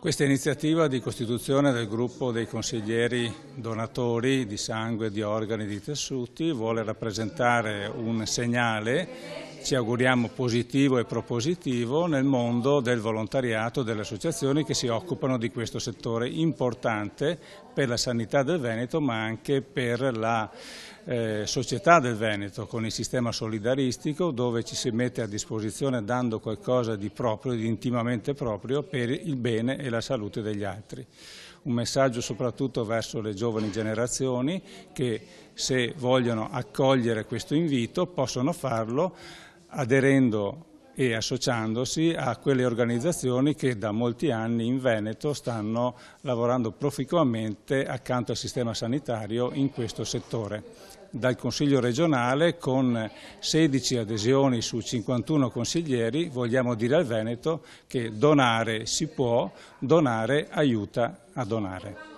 Questa iniziativa di costituzione del gruppo dei consiglieri donatori di sangue, di organi, di tessuti vuole rappresentare un segnale ci auguriamo positivo e propositivo nel mondo del volontariato delle associazioni che si occupano di questo settore importante per la sanità del Veneto ma anche per la eh, società del Veneto con il sistema solidaristico dove ci si mette a disposizione dando qualcosa di proprio, di intimamente proprio per il bene e la salute degli altri un messaggio soprattutto verso le giovani generazioni che se vogliono accogliere questo invito possono farlo aderendo e associandosi a quelle organizzazioni che da molti anni in Veneto stanno lavorando proficuamente accanto al sistema sanitario in questo settore. Dal Consiglio regionale con 16 adesioni su 51 consiglieri vogliamo dire al Veneto che donare si può, donare aiuta a donare.